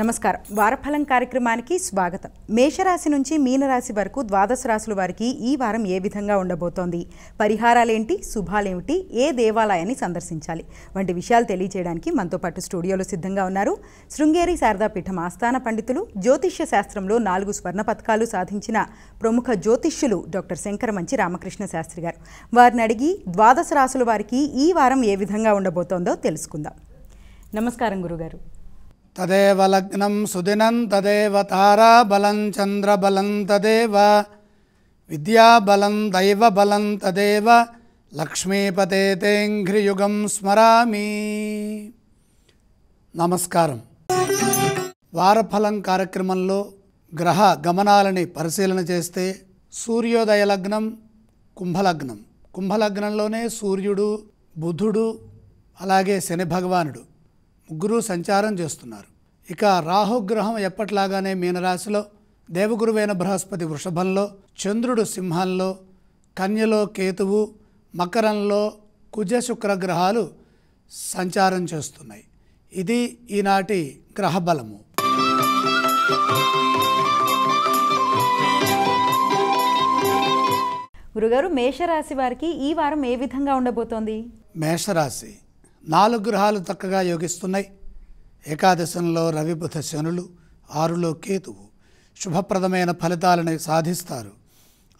నమస్కారం వారఫలం కార్యక్రమానికి స్వాగతం మేషరాశి నుంచి మీనరాశి వరకు ద్వాదశ రాశుల వారికి ఈ వారం ఏ విధంగా ఉండబోతోంది పరిహారాలేంటి శుభాలేమిటి ఏ దేవాలయాన్ని సందర్శించాలి వంటి విషయాలు తెలియజేయడానికి మనతో పాటు స్టూడియోలో సిద్ధంగా ఉన్నారు శృంగేరి శారదాపీఠం ఆస్థాన పండితులు జ్యోతిష్య శాస్త్రంలో నాలుగు స్వర్ణ పథకాలు సాధించిన ప్రముఖ జ్యోతిష్యులు డాక్టర్ శంకర మంచి రామకృష్ణ శాస్త్రి గారు వారిని అడిగి ద్వాదశ రాశుల వారికి ఈ వారం ఏ విధంగా ఉండబోతోందో తెలుసుకుందాం నమస్కారం గురుగారు తదేవ లగ్నం సుదినం తదేవ తారాబలం చంద్రబలం తదేవ విద్యాబలం దైవబలం తదేవ లక్ష్మీపతే తేంఘ్రియుగం స్మరామి నమస్కారం వారఫలం కార్యక్రమంలో గ్రహ గమనాలని పరిశీలన చేస్తే సూర్యోదయ లగ్నం కుంభలగ్నం కుంభలగ్నంలోనే సూర్యుడు బుధుడు అలాగే శని భగవానుడు ముగ్గురు సంచారం చేస్తున్నారు ఇక రాహుగ్రహం ఎప్పట్లాగానే మీనరాశిలో దేవగురువైన బృహస్పతి వృషభంలో చంద్రుడు సింహంలో కన్యలో కేతువు మకరంలో కుజ సంచారం చేస్తున్నాయి ఇది ఈనాటి గ్రహబలము గురుగారు మేషరాశి వారికి ఈ వారం ఏ విధంగా ఉండబోతోంది మేషరాశి నాలుగు గ్రహాలు చక్కగా యోగిస్తున్నాయి ఏకాదశంలో రవిబుధ శనులు ఆరులో కేతువు శుభప్రదమైన ఫలితాలను సాధిస్తారు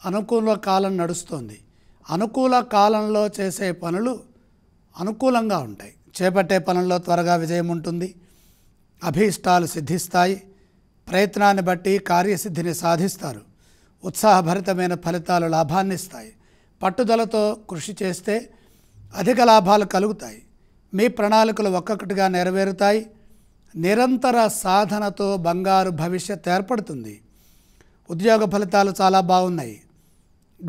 అనుకూల కాలం నడుస్తుంది అనుకూల కాలంలో చేసే పనులు అనుకూలంగా ఉంటాయి చేపట్టే పనుల్లో త్వరగా విజయం ఉంటుంది అభీష్టాలు సిద్ధిస్తాయి ప్రయత్నాన్ని బట్టి కార్యసిద్ధిని సాధిస్తారు ఉత్సాహభరితమైన ఫలితాలు లాభాన్నిస్తాయి పట్టుదలతో కృషి చేస్తే అధిక లాభాలు కలుగుతాయి మీ ప్రణాళికలు ఒక్కొక్కటిగా నెరవేరుతాయి నిరంతర సాధనతో బంగారు భవిష్యత్ ఏర్పడుతుంది ఉద్యోగ ఫలితాలు చాలా బాగున్నాయి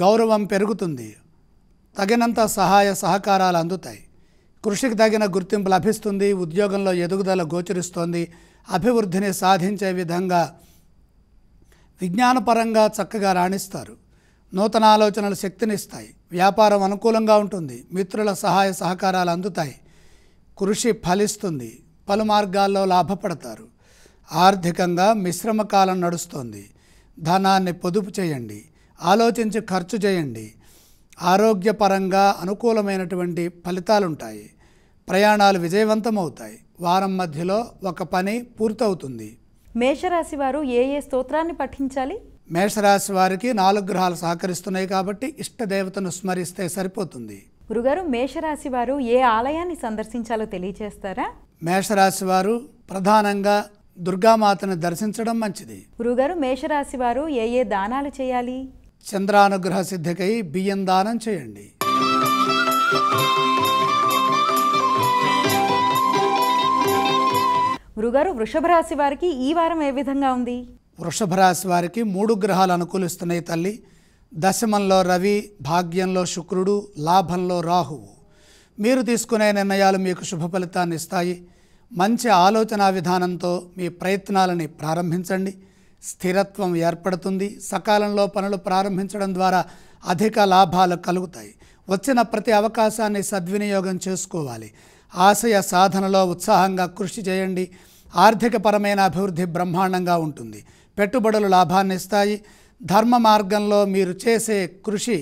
గౌరవం పెరుగుతుంది తగినంత సహాయ సహకారాలు అందుతాయి కృషికి తగిన గుర్తింపు లభిస్తుంది ఉద్యోగంలో ఎదుగుదల గోచరిస్తోంది అభివృద్ధిని సాధించే విధంగా విజ్ఞానపరంగా చక్కగా రాణిస్తారు నూతన ఆలోచనలు శక్తినిస్తాయి వ్యాపారం అనుకూలంగా ఉంటుంది మిత్రుల సహాయ సహకారాలు అందుతాయి కృషి ఫలిస్తుంది పలు మార్గాల్లో లాభపడతారు ఆర్థికంగా మిశ్రమ కాలం నడుస్తోంది ధనాన్ని పొదుపు చేయండి ఆలోచించి ఖర్చు చేయండి ఆరోగ్యపరంగా అనుకూలమైనటువంటి ఫలితాలుంటాయి ప్రయాణాలు విజయవంతమవుతాయి వారం మధ్యలో ఒక పని పూర్తవుతుంది మేషరాశి వారు ఏ ఏ స్తోత్రాన్ని పఠించాలి మేషరాశి వారికి నాలుగు గ్రహాలు సహకరిస్తున్నాయి కాబట్టి ఇష్టదేవతను స్మరిస్తే సరిపోతుంది గురుగారు మేషరాశి వారు ఏ ఆలయాన్ని సందర్శించాలో తెలియజేస్తారా మేషరాశి వారు ప్రధానంగా దుర్గామాతను దర్శించడం మంచిది గురుగారు మేషరాశి వారు ఏ ఏ దానాలు చేయాలి చంద్రానుగ్రహ సిద్ధికై బియ్యం దానం చేయండి గురుగారు వృషభ రాశి వారికి ఈ వారం ఏ విధంగా ఉంది వృషభ రాశి వారికి మూడు గ్రహాలు అనుకూలిస్తున్నాయి తల్లి దశమంలో రవి భాగ్యంలో శుక్రుడు లాభంలో రాహువు మీరు తీసుకునే నిర్ణయాలు మీకు శుభ ఫలితాన్ని ఇస్తాయి మంచి ఆలోచన విధానంతో మీ ప్రయత్నాలని ప్రారంభించండి స్థిరత్వం ఏర్పడుతుంది సకాలంలో పనులు ప్రారంభించడం ద్వారా అధిక లాభాలు కలుగుతాయి వచ్చిన ప్రతి అవకాశాన్ని సద్వినియోగం చేసుకోవాలి ఆశయ సాధనలో ఉత్సాహంగా కృషి చేయండి ఆర్థికపరమైన అభివృద్ధి బ్రహ్మాండంగా ఉంటుంది పెట్టుబడులు లాభాన్ని ఇస్తాయి ధర్మ మార్గంలో మీరు చేసే కృషి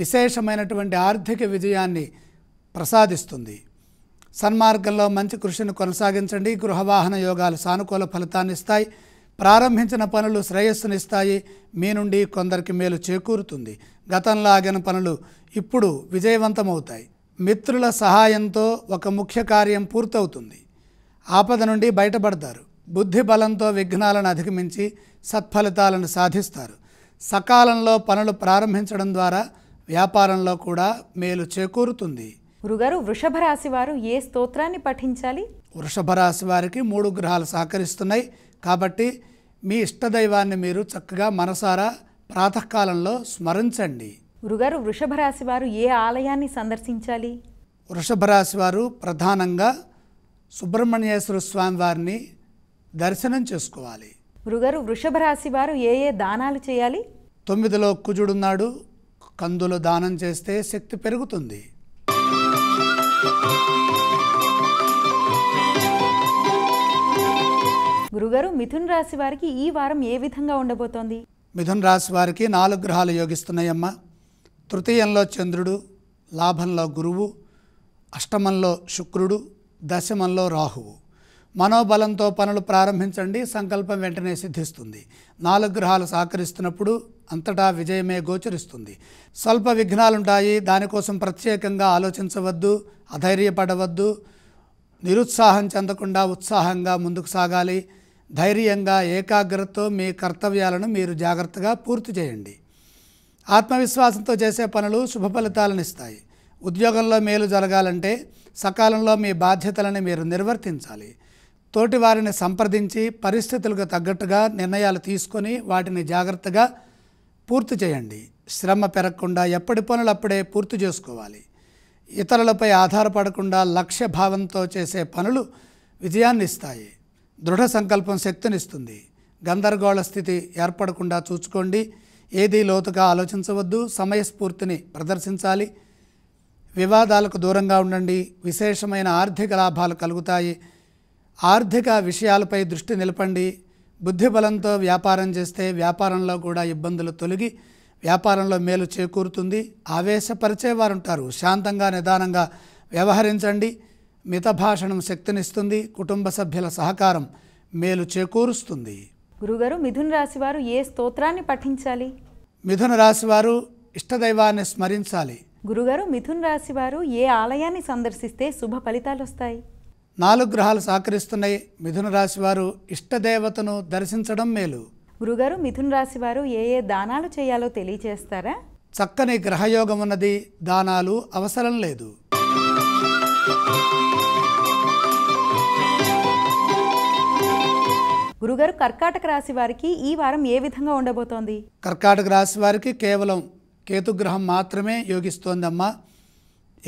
విశేషమైనటువంటి ఆర్థిక విజయాన్ని ప్రసాదిస్తుంది సన్మార్గంలో మంచి కృషిని కొనసాగించండి గృహవాహన యోగాలు సానుకూల ఫలితాన్ని ఇస్తాయి ప్రారంభించిన పనులు శ్రేయస్సునిస్తాయి మీ నుండి కొందరికి మేలు చేకూరుతుంది గతంలో ఆగిన పనులు ఇప్పుడు విజయవంతమవుతాయి మిత్రుల సహాయంతో ఒక ముఖ్య కార్యం పూర్తవుతుంది ఆపద నుండి బయటపడతారు బుద్ధి బలంతో విఘ్నాలను అధిగమించి సత్ఫలితాలను సాధిస్తారు సకాలంలో పనులు ప్రారంభించడం ద్వారా వ్యాపారంలో కూడా మేలు చేకూరుతుంది గురుగారు వృషభ రాశి వారు ఏ స్తోత్రాన్ని పఠించాలి వృషభ రాశి వారికి మూడు గ్రహాలు సహకరిస్తున్నాయి కాబట్టి మీ ఇష్టదైవాన్ని మీరు చక్కగా మనసారా ప్రాతకాలంలో స్మరించండి గురుగారు వృషభ రాశి వారు ఏ ఆలయాన్ని సందర్శించాలి వృషభ రాశి వారు ప్రధానంగా సుబ్రహ్మణ్యేశ్వర స్వామి వారిని దర్శనం చేసుకోవాలి గురుగారు వృషభ రాశి వారు ఏ ఏ దానాలు చేయాలి తొమ్మిదిలో కుజుడున్నాడు కందులు దానం చేస్తే శక్తి పెరుగుతుంది గురుగారు మిథున్ రాశి వారికి ఈ వారం ఏ విధంగా ఉండబోతోంది మిథున్ రాశి వారికి నాలుగు గ్రహాలు యోగిస్తున్నాయమ్మ తృతీయంలో చంద్రుడు లాభంలో గురువు అష్టమంలో శుక్రుడు దశమంలో రాహువు మనోబలంతో పనులు ప్రారంభించండి సంకల్పం వెంటనే సిద్ధిస్తుంది నాలుగు గ్రహాలు సహకరిస్తున్నప్పుడు అంతటా విజయమే గోచరిస్తుంది స్వల్ప విఘ్నాలుంటాయి దానికోసం ప్రత్యేకంగా ఆలోచించవద్దు అధైర్యపడవద్దు నిరుత్సాహం చెందకుండా ఉత్సాహంగా ముందుకు సాగాలి ధైర్యంగా ఏకాగ్రతతో మీ కర్తవ్యాలను మీరు జాగ్రత్తగా పూర్తి చేయండి ఆత్మవిశ్వాసంతో చేసే పనులు శుభ ఫలితాలను ఇస్తాయి ఉద్యోగంలో మేలు జరగాలంటే సకాలంలో మీ బాధ్యతలను మీరు నిర్వర్తించాలి తోటి వారిని సంప్రదించి పరిస్థితులకు తగ్గట్టుగా నిర్ణయాలు తీసుకొని వాటిని జాగ్రత్తగా పూర్తి చేయండి శ్రమ పెరగకుండా ఎప్పటి పనులు అప్పుడే పూర్తి చేసుకోవాలి ఇతరులపై ఆధారపడకుండా లక్ష్య భావంతో చేసే పనులు విజయాన్ని ఇస్తాయి దృఢ సంకల్పం శక్తినిస్తుంది గందరగోళ స్థితి ఏర్పడకుండా చూసుకోండి ఏది లోతుగా ఆలోచించవద్దు సమయస్ఫూర్తిని ప్రదర్శించాలి వివాదాలకు దూరంగా ఉండండి విశేషమైన ఆర్థిక లాభాలు కలుగుతాయి ఆర్థిక విషయాలపై దృష్టి నిలపండి బుద్ధిబలంతో వ్యాపారం చేస్తే వ్యాపారంలో కూడా ఇబ్బందులు తొలగి వ్యాపారంలో మేలు చేకూరుతుంది ఆవేశపరిచేవారు ఉంటారు శాంతంగా నిదానంగా వ్యవహరించండి మితభాషణం శక్తినిస్తుంది కుటుంబ సభ్యుల సహకారం మేలు చేకూరుస్తుంది గురుగారు మిథున రాశి వారు ఏ స్తోత్రాన్ని పఠించాలి మిథున రాశి వారు ఇష్టదైవాన్ని స్మరించాలి గురుగారు మిథున రాశి వారు ఏ ఆలయాన్ని సందర్శిస్తే శుభ ఫలితాలు వస్తాయి నాలుగు గ్రహాలు సహకరిస్తున్నాయి మిథున రాశి వారు ఇష్టదేవతను దర్శించడం మేలు గురుగారు మిథున రాశి వారు ఏ ఏ దానాలు చేయాలో తెలియజేస్తారా చక్కని గ్రహయోగం ఉన్నది దానాలు అవసరం లేదు గురుగారు కర్కాటక రాశి వారికి ఈ వారం ఏ విధంగా ఉండబోతోంది కర్కాటక రాశి వారికి కేవలం కేతుగ్రహం మాత్రమే యోగిస్తోందమ్మా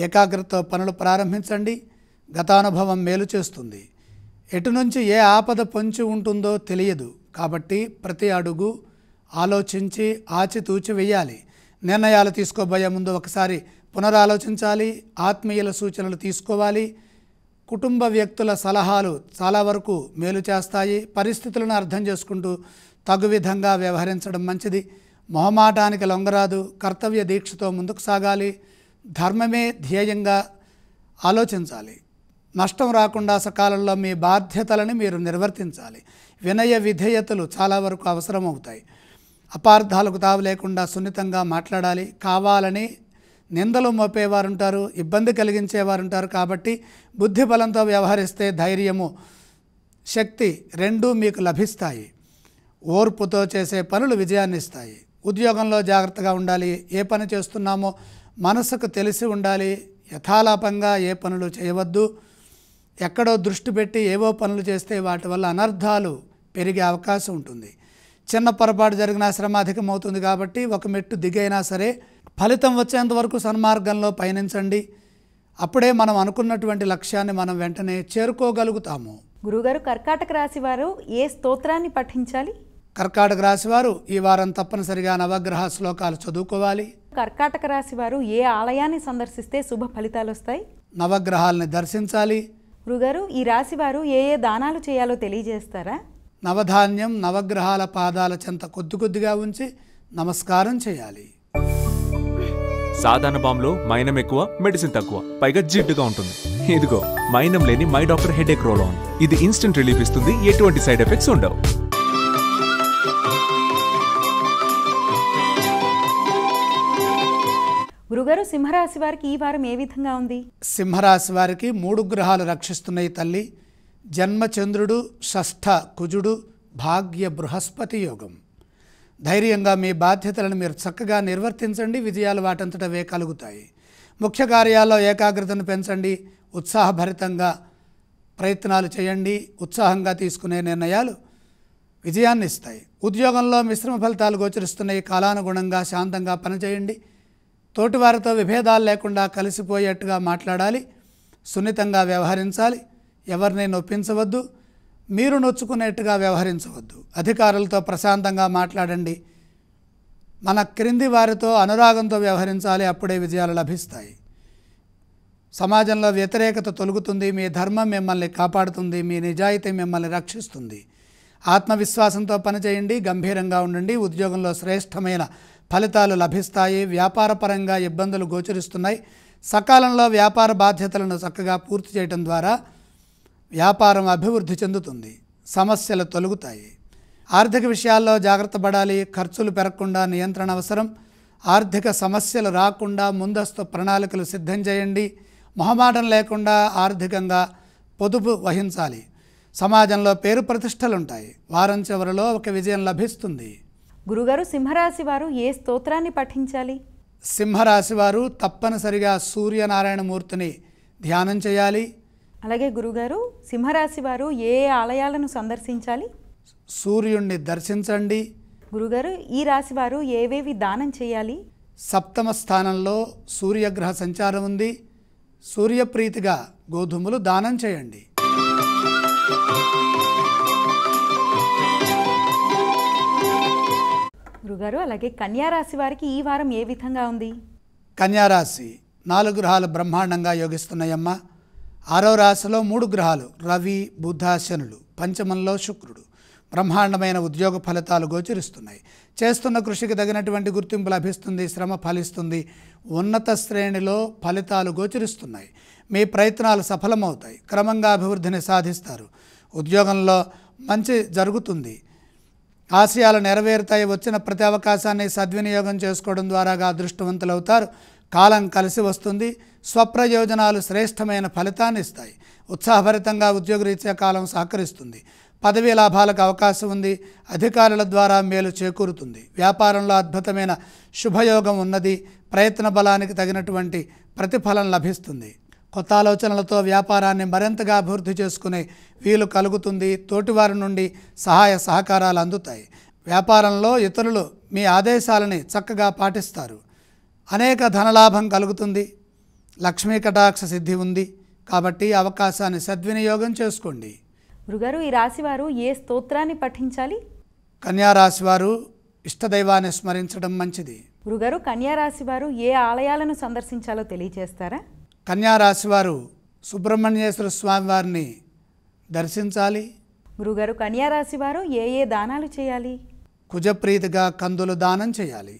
ఏకాగ్రత పనులు ప్రారంభించండి గతానుభవం మేలు చేస్తుంది ఎటు నుంచి ఏ ఆపద పొంచి ఉంటుందో తెలియదు కాబట్టి ప్రతి అడుగు ఆలోచించి ఆచితూచి వేయాలి నిర్ణయాలు తీసుకోబోయే ముందు ఒకసారి పునరాలోచించాలి ఆత్మీయుల సూచనలు తీసుకోవాలి కుటుంబ వ్యక్తుల సలహాలు చాలా వరకు మేలు చేస్తాయి పరిస్థితులను అర్థం చేసుకుంటూ తగు విధంగా వ్యవహరించడం మంచిది మొహమాటానికి లొంగరాదు కర్తవ్య దీక్షతో ముందుకు సాగాలి ధర్మమే ధ్యేయంగా ఆలోచించాలి నష్టం రాకుండా సకాలంలో మీ బాధ్యతలను మీరు నిర్వర్తించాలి వినయ విధేయతలు చాలా వరకు అవసరమవుతాయి అపార్థాలకు తావు లేకుండా సున్నితంగా మాట్లాడాలి కావాలని నిందలు మోపేవారు ఉంటారు ఇబ్బంది కలిగించేవారు ఉంటారు కాబట్టి బుద్ధి బలంతో వ్యవహరిస్తే ధైర్యము శక్తి రెండూ మీకు లభిస్తాయి ఓర్పుతో చేసే పనులు విజయాన్ని ఇస్తాయి ఉద్యోగంలో జాగ్రత్తగా ఉండాలి ఏ పని చేస్తున్నామో మనసుకు తెలిసి ఉండాలి యథాలాపంగా ఏ పనులు చేయవద్దు ఎక్కడో దృష్టి పెట్టి ఏవో పనులు చేస్తే వాటి వల్ల అనర్థాలు పెరిగే అవకాశం ఉంటుంది చిన్న పొరపాటు జరిగిన శ్రమ అధికమవుతుంది కాబట్టి ఒక మెట్టు దిగైనా సరే ఫలితం వచ్చేంత వరకు సన్మార్గంలో పయనించండి అప్పుడే మనం అనుకున్నటువంటి లక్ష్యాన్ని మనం వెంటనే చేరుకోగలుగుతాము గురుగారు కర్కాటక రాశి వారు ఏ స్తోత్రాన్ని పఠించాలి కర్కాటక రాశి వారు ఈ వారం తప్పనిసరిగా నవగ్రహ శ్లోకాలు చదువుకోవాలి కర్కాటక రాశి వారు ఏ ఆలయాన్ని సందర్శిస్తే శుభ ఫలితాలు వస్తాయి నవగ్రహాలని దర్శించాలి గురుగారు ఈ రాశి వారు ఏ ఏ దానాలు చేయాలో తెలియజేస్తారా నవధాన్యం నవగ్రహాల పాదాల చెంత కొద్ది కొద్దిగా ఉంచి నమస్కారం చేయాలి సాధారణ బాంబులో మైనం ఎక్కువ మెడిసిన్ తక్కువ పైగా జిడ్డుగా ఉంటుంది ఇదిగో మైనం లేని my doctor headache roll on ఇది ఇన్స్టెంట్ రిలీఫ్ ఇస్తుంది ఎటువంటి సైడ్ ఎఫెక్ట్స్ ఉండవు గురుగారు సింహరాశి వారికి ఈ వారం ఏ విధంగా ఉంది సింహరాశి వారికి మూడు గ్రహాలు రక్షిస్తున్నాయి తల్లి జన్మచంద్రుడు షష్ఠ కుజుడు భాగ్య బృహస్పతి యోగం ధైర్యంగా మీ బాధ్యతలను మీరు చక్కగా నిర్వర్తించండి విజయాలు వాటంతటవే కలుగుతాయి ముఖ్య కార్యాల్లో ఏకాగ్రతను పెంచండి ఉత్సాహభరితంగా ప్రయత్నాలు చేయండి ఉత్సాహంగా తీసుకునే నిర్ణయాలు విజయాన్ని ఇస్తాయి ఉద్యోగంలో మిశ్రమ ఫలితాలు గోచరిస్తున్నాయి కాలానుగుణంగా శాంతంగా పనిచేయండి తోటివారితో విభేదాలు లేకుండా కలిసిపోయేట్టుగా మాట్లాడాలి సున్నితంగా వ్యవహరించాలి ఎవరిని నొప్పించవద్దు మీరు నొచ్చుకునేట్టుగా వ్యవహరించవద్దు అధికారులతో ప్రశాంతంగా మాట్లాడండి మన క్రింది వారితో అనురాగంతో వ్యవహరించాలి అప్పుడే విజయాలు లభిస్తాయి సమాజంలో వ్యతిరేకత తొలుగుతుంది మీ ధర్మం మిమ్మల్ని కాపాడుతుంది మీ నిజాయితీ మిమ్మల్ని రక్షిస్తుంది ఆత్మవిశ్వాసంతో పనిచేయండి గంభీరంగా ఉండండి ఉద్యోగంలో శ్రేష్టమైన ఫలితాలు లభిస్తాయి వ్యాపారపరంగా ఇబ్బందులు గోచరిస్తున్నాయి సకాలంలో వ్యాపార బాధ్యతలను చక్కగా పూర్తి చేయడం ద్వారా వ్యాపారం అభివృద్ధి చెందుతుంది సమస్యలు తొలుగుతాయి ఆర్థిక విషయాల్లో జాగ్రత్త పడాలి ఖర్చులు పెరగకుండా నియంత్రణ అవసరం ఆర్థిక సమస్యలు రాకుండా ముందస్తు ప్రణాళికలు సిద్ధం చేయండి మొహమాటం లేకుండా ఆర్థికంగా పొదుపు వహించాలి సమాజంలో పేరు ప్రతిష్టలుంటాయి వారం చివరిలో ఒక విజయం లభిస్తుంది గురుగారు సింహరాశి వారు ఏ స్తోత్రాన్ని పఠించాలి సింహరాశి వారు తప్పనిసరిగా సూర్యనారాయణమూర్తిని ధ్యానం చేయాలి అలాగే గురుగారు సింహరాశి వారు ఏ ఆలయాలను సందర్శించాలి సూర్యుణ్ణి దర్శించండి గురుగారు ఈ రాశి వారు ఏవేవి దానం చేయాలి సప్తమ స్థానంలో సూర్యగ్రహ సంచారం ఉంది సూర్యప్రీతిగా గోధుమలు దానం చేయండి గురుగారు అలాగే కన్యారాశి వారికి ఈ వారం ఏ విధంగా ఉంది కన్యారాశి నాలుగు గ్రహాలు బ్రహ్మాండంగా యోగిస్తున్నాయమ్మా ఆరో రాశిలో మూడు గ్రహాలు రవి బుధాశనులు పంచమంలో శుక్రుడు బ్రహ్మాండమైన ఉద్యోగ ఫలితాలు గోచరిస్తున్నాయి చేస్తున్న కృషికి తగినటువంటి గుర్తింపు లభిస్తుంది శ్రమ ఫలిస్తుంది ఉన్నత శ్రేణిలో ఫలితాలు గోచరిస్తున్నాయి మీ ప్రయత్నాలు సఫలమవుతాయి క్రమంగా అభివృద్ధిని సాధిస్తారు ఉద్యోగంలో మంచి జరుగుతుంది ఆశయాలు నెరవేరుతాయి వచ్చిన ప్రతి అవకాశాన్ని సద్వినియోగం చేసుకోవడం ద్వారాగా అదృష్టవంతులవుతారు కాలం కలిసి వస్తుంది స్వప్రయోజనాలు శ్రేష్టమైన ఫలితాన్ని ఇస్తాయి ఉత్సాహభరితంగా ఉద్యోగరీత్యా కాలం సహకరిస్తుంది పదవీ లాభాలకు అవకాశం ఉంది అధికారుల ద్వారా మేలు చేకూరుతుంది వ్యాపారంలో అద్భుతమైన శుభయోగం ఉన్నది ప్రయత్న బలానికి తగినటువంటి ప్రతిఫలం లభిస్తుంది కొత్త ఆలోచనలతో వ్యాపారాన్ని మరింతగా అభివృద్ధి చేసుకునే వీలు కలుగుతుంది తోటివారి నుండి సహాయ సహకారాలు అందుతాయి వ్యాపారంలో ఇతరులు మీ ఆదేశాలని చక్కగా పాటిస్తారు అనేక ధనలాభం కలుగుతుంది లక్ష్మీ కటాక్ష సిద్ధి ఉంది కాబట్టి అవకాశాన్ని సద్వినియోగం చేసుకోండి మృగారు ఈ రాశివారు ఏ స్తోత్రాన్ని పఠించాలి కన్యారాశివారు ఇష్టదైవాన్ని స్మరించడం మంచిది మృగారు కన్యారాశివారు ఏ ఆలయాలను సందర్శించాలో తెలియజేస్తారా కన్యా వారు సుబ్రహ్మణ్యేశ్వర స్వామి వారిని దర్శించాలి మృగారు కన్యారాశివారు ఏ ఏ దానాలు చేయాలి కుజప్రీతిగా కందులు దానం చేయాలి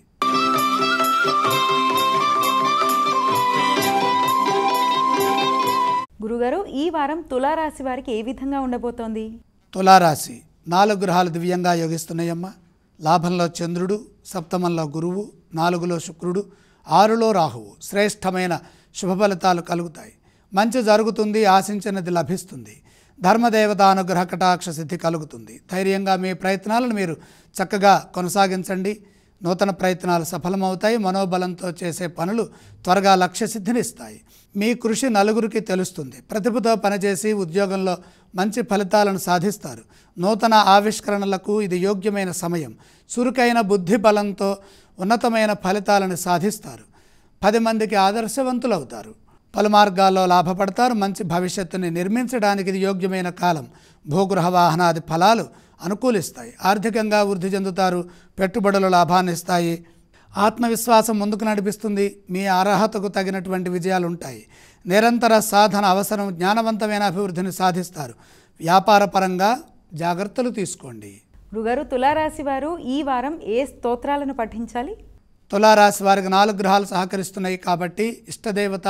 గురుగారు ఈ వారం తులారాశి వారికి ఏ విధంగా ఉండబోతోంది తులారాశి నాలుగు గ్రహాలు దివ్యంగా యోగిస్తున్నాయమ్మ లాభంలో చంద్రుడు సప్తమంలో గురువు నాలుగులో శుక్రుడు ఆరులో రాహువు శ్రేష్టమైన శుభ ఫలితాలు కలుగుతాయి మంచి జరుగుతుంది ఆశించినది లభిస్తుంది ధర్మదేవత అనుగ్రహ కటాక్ష సిద్ధి కలుగుతుంది ధైర్యంగా మీ ప్రయత్నాలను మీరు చక్కగా కొనసాగించండి నూతన ప్రయత్నాలు సఫలమవుతాయి మనోబలంతో చేసే పనులు త్వరగా లక్ష్య సిద్ధినిస్తాయి మీ కృషి నలుగురికి తెలుస్తుంది ప్రతిభతో పనిచేసి ఉద్యోగంలో మంచి ఫలితాలను సాధిస్తారు నూతన ఆవిష్కరణలకు ఇది యోగ్యమైన సమయం చురుకైన బుద్ధి బలంతో ఉన్నతమైన ఫలితాలను సాధిస్తారు పది మందికి ఆదర్శవంతులవుతారు పలు మార్గాల్లో లాభపడతారు మంచి భవిష్యత్తుని నిర్మించడానికి ఇది యోగ్యమైన కాలం భూగృహ వాహనాది ఫలాలు అనుకూలిస్తాయి ఆర్థికంగా వృద్ధి చెందుతారు పెట్టుబడులు లాభాన్ని ఇస్తాయి ఆత్మవిశ్వాసం ముందుకు నడిపిస్తుంది మీ అర్హతకు తగినటువంటి విజయాలు ఉంటాయి నిరంతర సాధన అవసరం జ్ఞానవంతమైన అభివృద్ధిని సాధిస్తారు వ్యాపార పరంగా జాగ్రత్తలు తీసుకోండి మృగారు తులారాశి వారు ఈ వారం ఏ స్తోత్రాలను పఠించాలి తులారాశి వారికి నాలుగు గ్రహాలు సహకరిస్తున్నాయి కాబట్టి ఇష్టదేవత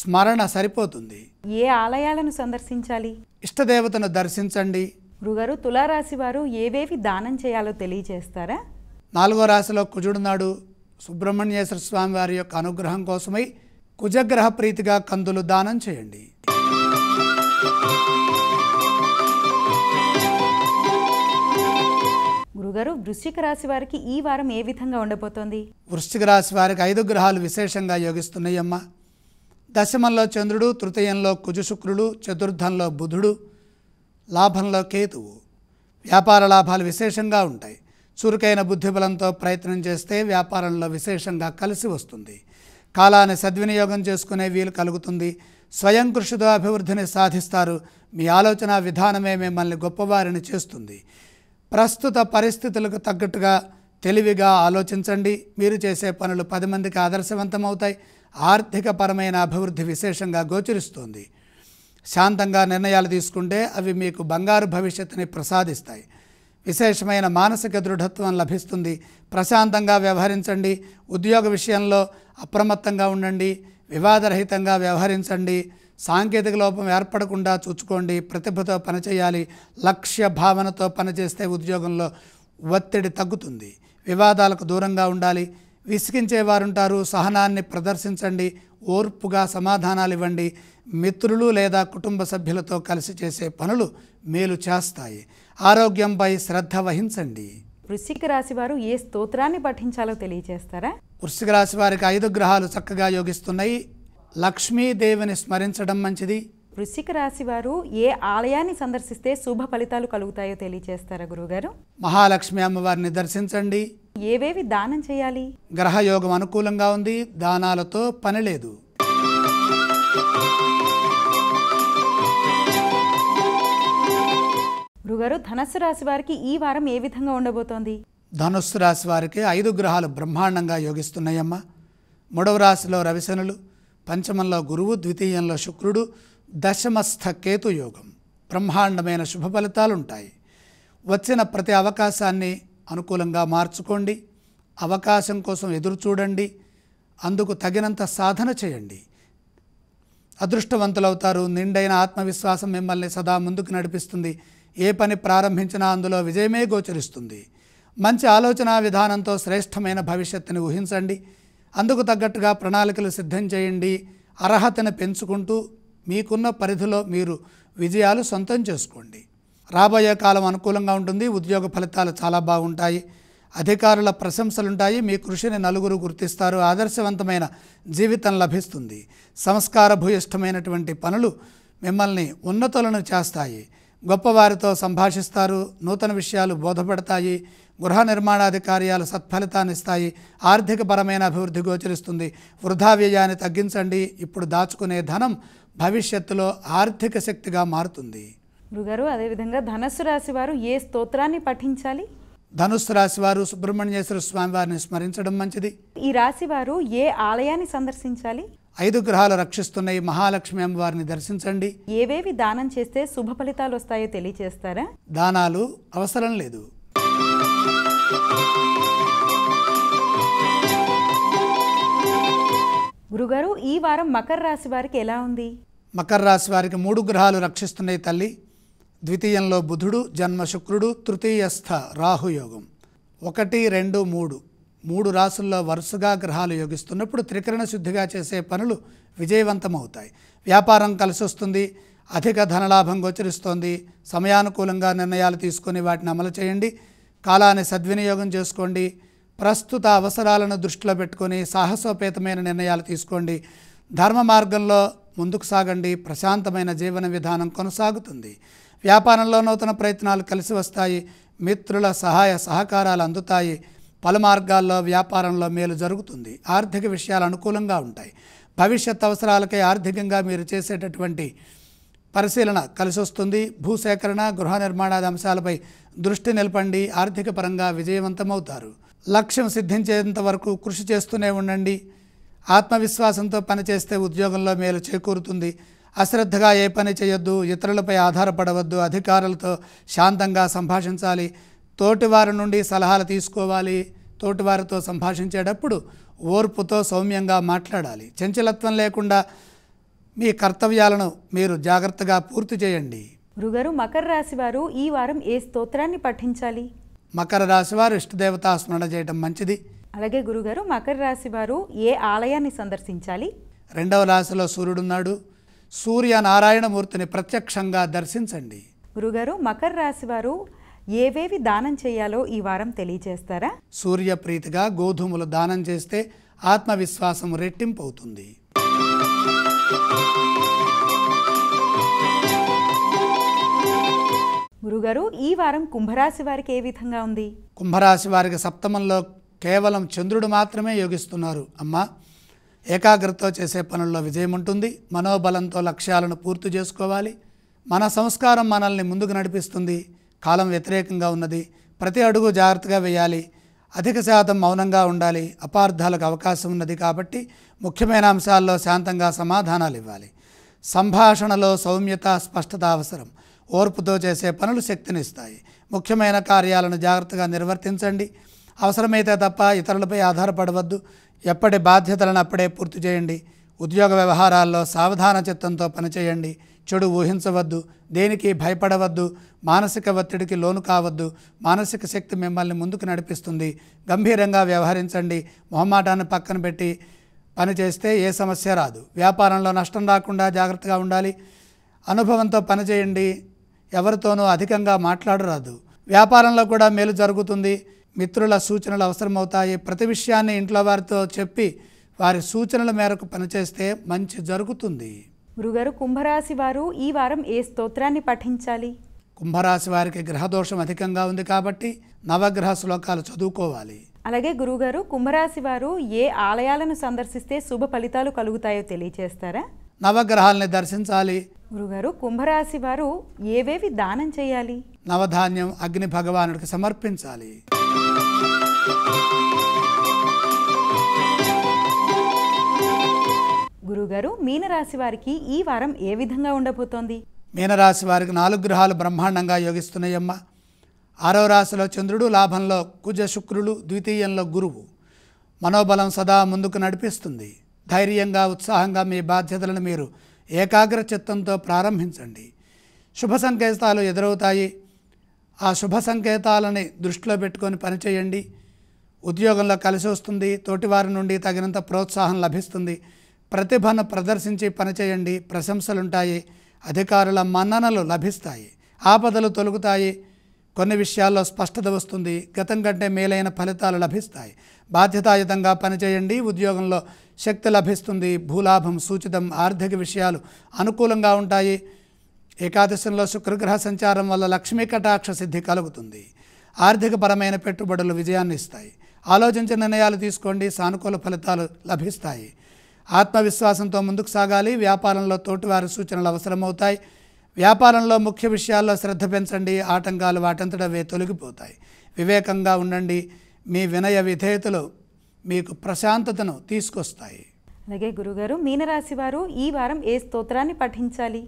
స్మరణ సరిపోతుంది ఏ ఆలయాలను సందర్శించాలి ఇష్టదేవతను దర్శించండి గురుగారు తులారాశి వారు ఏవేవి దానం చేయాలో తెలియజేస్తారా నాలుగో రాశిలో కుజుడున్నాడు సుబ్రహ్మణ్యేశ్వర స్వామి వారి యొక్క అనుగ్రహం కోసమై కుజగ్రహ ప్రీతిగా కందులు దానం చేయండి గురుగారు వృశ్చిక రాశి వారికి ఈ వారం ఏ విధంగా ఉండబోతోంది వృశ్చిక రాశి వారికి ఐదు గ్రహాలు విశేషంగా యోగిస్తున్నాయమ్మా దశమంలో చంద్రుడు తృతీయంలో కుజ శుక్రుడు చతుర్థంలో బుధుడు లాభంలో కేతువు వ్యాపార లాభాలు విశేషంగా ఉంటాయి చురుకైన బుద్ధిబలంతో ప్రయత్నం చేస్తే వ్యాపారంలో విశేషంగా కలిసి వస్తుంది కాలాన్ని సద్వినియోగం చేసుకునే వీలు కలుగుతుంది స్వయం కృషితో అభివృద్ధిని సాధిస్తారు మీ ఆలోచన విధానమే మిమ్మల్ని గొప్పవారిని చేస్తుంది ప్రస్తుత పరిస్థితులకు తగ్గట్టుగా తెలివిగా ఆలోచించండి మీరు చేసే పనులు పది మందికి ఆదర్శవంతమవుతాయి ఆర్థికపరమైన అభివృద్ధి విశేషంగా గోచరిస్తుంది శాంతంగా నిర్ణయాలు తీసుకుంటే అవి మీకు బంగారు భవిష్యత్తుని ప్రసాదిస్తాయి విశేషమైన మానసిక దృఢత్వం లభిస్తుంది ప్రశాంతంగా వ్యవహరించండి ఉద్యోగ విషయంలో అప్రమత్తంగా ఉండండి వివాదరహితంగా వ్యవహరించండి సాంకేతిక లోపం ఏర్పడకుండా చూసుకోండి ప్రతిభతో పనిచేయాలి లక్ష్య భావనతో పనిచేస్తే ఉద్యోగంలో ఒత్తిడి తగ్గుతుంది వివాదాలకు దూరంగా ఉండాలి విసిగించేవారుంటారు సహనాన్ని ప్రదర్శించండి ఓర్పుగా సమాధానాలు ఇవ్వండి మిత్రులు లేదా కుటుంబ సభ్యులతో కలిసి చేసే పనులు మేలు చేస్తాయి ఆరోగ్యంపై శ్రద్ధ వహించండి వృశ్చిక రాశి వారు ఏ స్తోత్రాన్ని పఠించాలో తెలియజేస్తారా వృశ్చిక రాశి వారికి ఐదు గ్రహాలు చక్కగా యోగిస్తున్నాయి లక్ష్మీదేవిని స్మరించడం మంచిది వృశ్చిక రాశి వారు ఏ ఆలయాన్ని సందర్శిస్తే శుభ ఫలితాలు కలుగుతాయో తెలియజేస్తారా గురుగారు మహాలక్ష్మి అమ్మవారిని దర్శించండి ఏవేవి దానం చేయాలి గ్రహయోగం అనుకూలంగా ఉంది దానాలతో పని లేదు గారు ధనస్సు రాశి వారికి ఈ వారం ఏ విధంగా ఉండబోతోంది ధనుస్సు రాశి వారికి ఐదు గ్రహాలు బ్రహ్మాండంగా యోగిస్తున్నాయమ్మా మూడవ రాశిలో రవిశనులు పంచమంలో గురువు ద్వితీయంలో శుక్రుడు దశమస్థ కేతు యోగం బ్రహ్మాండమైన శుభ ఫలితాలు ఉంటాయి వచ్చిన ప్రతి అవకాశాన్ని అనుకూలంగా మార్చుకోండి అవకాశం కోసం ఎదురు చూడండి అందుకు తగినంత సాధన చేయండి అదృష్టవంతులవుతారు నిండైన ఆత్మవిశ్వాసం మిమ్మల్ని సదా ముందుకు నడిపిస్తుంది ఏ పని ప్రారంభించినా అందులో విజయమే గోచరిస్తుంది మంచి ఆలోచన విధానంతో శ్రేష్టమైన భవిష్యత్తుని ఊహించండి అందుకు తగ్గట్టుగా ప్రణాళికలు సిద్ధం చేయండి అర్హతను పెంచుకుంటూ మీకున్న పరిధిలో మీరు విజయాలు సొంతం చేసుకోండి రాబోయే కాలం అనుకూలంగా ఉంటుంది ఉద్యోగ ఫలితాలు చాలా బాగుంటాయి అధికారుల ప్రశంసలుంటాయి మీ కృషిని నలుగురు గుర్తిస్తారు ఆదర్శవంతమైన జీవితం లభిస్తుంది సంస్కార భూయిష్టమైనటువంటి పనులు మిమ్మల్ని ఉన్నతులను చేస్తాయి గొప్పవారితో సంభాషిస్తారు నూతన విషయాలు బోధపడతాయి గృహ నిర్మాణాది కార్యాలు సత్ఫలితాన్నిస్తాయి ఆర్థికపరమైన అభివృద్ధి గోచరిస్తుంది వృధా వ్యయాన్ని తగ్గించండి ఇప్పుడు దాచుకునే ధనం భవిష్యత్తులో ఆర్థిక శక్తిగా మారుతుంది గురుగారు అదేవిధంగా ధనస్సు రాశి వారు ఏ స్తోత్రాన్ని పఠించాలి ధనుస్సు రాశి వారు సుబ్రహ్మణ్యేశ్వర స్వామి వారిని స్మరించడం మంచిది ఈ రాశి వారు ఏ ఆలయాన్ని సందర్శించాలి ఐదు గ్రహాలు రక్షిస్తున్న ఈ మహాలక్ష్మి అమ్మవారిని దర్శించండి ఏవేవి దానం చేస్తే శుభ ఫలితాలు వస్తాయో తెలియచేస్తారా దానాలు అవసరం లేదు గురుగారు ఈ వారం మకర రాశి వారికి ఎలా ఉంది మకర రాశి వారికి మూడు గ్రహాలు రక్షిస్తున్నాయి తల్లి ద్వితీయంలో బుధుడు జన్మ శుక్రుడు తృతీయస్థ రాహుయోగం ఒకటి రెండు మూడు మూడు రాసుల్లో వరుసగా గ్రహాలు యోగిస్తున్నప్పుడు త్రికరణ శుద్ధిగా చేసే పనులు విజయవంతమవుతాయి వ్యాపారం కలిసి వస్తుంది అధిక ధనలాభం గోచరిస్తోంది సమయానుకూలంగా నిర్ణయాలు తీసుకొని వాటిని అమలు చేయండి కాలాన్ని సద్వినియోగం చేసుకోండి ప్రస్తుత అవసరాలను దృష్టిలో పెట్టుకొని సాహసోపేతమైన నిర్ణయాలు తీసుకోండి ధర్మ మార్గంలో ముందుకు సాగండి ప్రశాంతమైన జీవన విధానం కొనసాగుతుంది వ్యాపారంలో నూతన ప్రయత్నాలు కలిసి వస్తాయి మిత్రుల సహాయ సహకారాలు అందుతాయి పలు మార్గాల్లో వ్యాపారంలో మేలు జరుగుతుంది ఆర్థిక విషయాలు అనుకూలంగా ఉంటాయి భవిష్యత్ అవసరాలకై ఆర్థికంగా మీరు చేసేటటువంటి పరిశీలన కలిసి వస్తుంది భూసేకరణ గృహ నిర్మాణాది అంశాలపై దృష్టి నిలపండి ఆర్థిక పరంగా విజయవంతమవుతారు లక్ష్యం సిద్ధించేంత వరకు కృషి చేస్తూనే ఉండండి ఆత్మవిశ్వాసంతో పనిచేస్తే ఉద్యోగంలో మేలు చేకూరుతుంది అశ్రద్ధగా ఏ పని చేయొద్దు ఇతరులపై ఆధారపడవద్దు అధికారులతో శాంతంగా సంభాషించాలి తోటివారి నుండి సలహాలు తీసుకోవాలి తోటివారితో సంభాషించేటప్పుడు ఓర్పుతో సౌమ్యంగా మాట్లాడాలి చంచలత్వం లేకుండా మీ కర్తవ్యాలను మీరు జాగ్రత్తగా పూర్తి చేయండి గురుగారు మకర రాశి వారు ఈ వారం ఏ స్తోత్రాన్ని పఠించాలి మకర రాశి వారు ఇష్టదేవతా స్మరణ చేయడం మంచిది అలాగే గురుగారు మకర రాశి వారు ఏ ఆలయాన్ని సందర్శించాలి రెండవ రాశిలో సూర్యుడున్నాడు సూర్య నారాయణమూర్తిని ప్రత్యక్షంగా దర్శించండి గురుగారు మకర రాశి వారు ఏవేవి దానం చేయాలో ఈ వారం తెలియజేస్తారా సూర్యప్రీతిగా గోధుమలు దానం చేస్తే ఆత్మవిశ్వాసం రెట్టింపు అవుతుంది గురుగారు ఈ వారం కుంభరాశి వారికి ఏ విధంగా ఉంది కుంభరాశి వారికి సప్తమంలో కేవలం చంద్రుడు మాత్రమే యోగిస్తున్నారు అమ్మా ఏకాగ్రతతో చేసే పనుల్లో విజయం ఉంటుంది మనోబలంతో లక్ష్యాలను పూర్తి చేసుకోవాలి మన సంస్కారం మనల్ని ముందుకు నడిపిస్తుంది కాలం వ్యతిరేకంగా ఉన్నది ప్రతి అడుగు జాగ్రత్తగా వేయాలి అధిక శాతం మౌనంగా ఉండాలి అపార్థాలకు అవకాశం ఉన్నది కాబట్టి ముఖ్యమైన అంశాల్లో శాంతంగా సమాధానాలు ఇవ్వాలి సంభాషణలో సౌమ్యత స్పష్టత అవసరం ఓర్పుతో చేసే పనులు శక్తినిస్తాయి ముఖ్యమైన కార్యాలను జాగ్రత్తగా నిర్వర్తించండి అవసరమైతే తప్ప ఇతరులపై ఆధారపడవద్దు ఎప్పటి బాధ్యతలను అప్పుడే పూర్తి చేయండి ఉద్యోగ వ్యవహారాల్లో సావధాన చిత్తంతో పనిచేయండి చెడు ఊహించవద్దు దేనికి భయపడవద్దు మానసిక ఒత్తిడికి లోను కావద్దు మానసిక శక్తి మిమ్మల్ని ముందుకు నడిపిస్తుంది గంభీరంగా వ్యవహరించండి మొహమాటాన్ని పక్కన పెట్టి పనిచేస్తే ఏ సమస్య రాదు వ్యాపారంలో నష్టం రాకుండా జాగ్రత్తగా ఉండాలి అనుభవంతో పనిచేయండి ఎవరితోనూ అధికంగా మాట్లాడరాదు వ్యాపారంలో కూడా మేలు జరుగుతుంది మిత్రుల సూచనలు అవసరమవుతాయి ప్రతి విషయాన్ని ఇంట్లో వారితో చెప్పి వారి సూచనల మేరకు పనిచేస్తే మంచి జరుగుతుంది గురుగారు కుంభరాశి వారు ఈ వారం ఏ స్తోత్రాన్ని పఠించాలి కుంభరాశి వారికి గ్రహదోషం అధికంగా ఉంది కాబట్టి నవగ్రహ శ్లోకాలు చదువుకోవాలి అలాగే గురుగారు కుంభరాశి వారు ఏ ఆలయాలను సందర్శిస్తే శుభ ఫలితాలు కలుగుతాయో తెలియజేస్తారా నవగ్రహాలని దర్శించాలి గురుగారు కుంభరాశి వారు ఏవేవి దానం చేయాలి నవధాన్యం అగ్ని భగవానుడికి సమర్పించాలి గురుగారు మీనరాశి వారికి ఈ వారం ఏ విధంగా ఉండబోతోంది మీనరాశి వారికి నాలుగు గ్రహాలు బ్రహ్మాండంగా యోగిస్తున్నాయమ్మ ఆరో రాశిలో చంద్రుడు లాభంలో కుజ శుక్రుడు ద్వితీయంలో గురువు మనోబలం సదా ముందుకు నడిపిస్తుంది ధైర్యంగా ఉత్సాహంగా మీ బాధ్యతలను మీరు ఏకాగ్ర చిత్తంతో ప్రారంభించండి శుభ సంకేతాలు ఎదురవుతాయి ఆ శుభ సంకేతాలని దృష్టిలో పెట్టుకొని పనిచేయండి ఉద్యోగంలో కలిసి వస్తుంది తోటివారి నుండి తగినంత ప్రోత్సాహం లభిస్తుంది ప్రతిభను ప్రదర్శించి పనిచేయండి ప్రశంసలుంటాయి అధికారుల మన్ననలు లభిస్తాయి ఆపదలు తొలుగుతాయి కొన్ని విషయాల్లో స్పష్టత వస్తుంది గతం కంటే మేలైన ఫలితాలు లభిస్తాయి బాధ్యతాయుతంగా పనిచేయండి ఉద్యోగంలో శక్తి లభిస్తుంది భూలాభం సూచితం ఆర్థిక విషయాలు అనుకూలంగా ఉంటాయి ఏకాదశంలో శుక్రగ్రహ సంచారం వల్ల లక్ష్మీ కటాక్ష సిద్ధి కలుగుతుంది ఆర్థికపరమైన పెట్టుబడులు విజయాన్ని ఇస్తాయి ఆలోచించిన నిర్ణయాలు తీసుకోండి సానుకూల ఫలితాలు లభిస్తాయి ఆత్మవిశ్వాసంతో ముందుకు సాగాలి వ్యాపారంలో తోటివారి సూచనలు అవసరమవుతాయి వ్యాపారంలో ముఖ్య విషయాల్లో శ్రద్ధ పెంచండి ఆటంకాలు వాటంతటవే తొలగిపోతాయి వివేకంగా ఉండండి మీ వినయ విధేయతలు మీకు ప్రశాంతతను తీసుకొస్తాయి అలాగే గురుగారు మీనరాశి వారు ఈ వారం ఏ స్తోత్రాన్ని పఠించాలి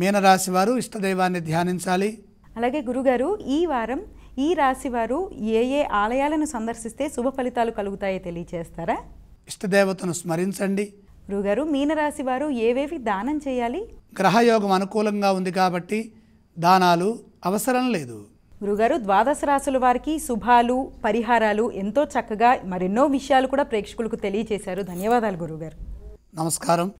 మీనరాశి వారు ఇష్టదైవాన్ని ధ్యానించాలి అలాగే గురుగారు ఈ వారం ఈ రాశి వారు ఏ ఏ ఆలయాలను సందర్శిస్తే శుభ ఫలితాలు కలుగుతాయో తెలియచేస్తారా ఇష్టదేవతను స్మరించండి గురుగారు మీనరాశి వారు ఏవేవి దానం చేయాలి గ్రహయోగం అనుకూలంగా ఉంది కాబట్టి దానాలు అవసరం లేదు గురుగారు ద్వాదశ రాశుల వారికి శుభాలు పరిహారాలు ఎంతో చక్కగా మరెన్నో విషయాలు కూడా ప్రేక్షకులకు తెలియజేశారు ధన్యవాదాలు గురుగారు నమస్కారం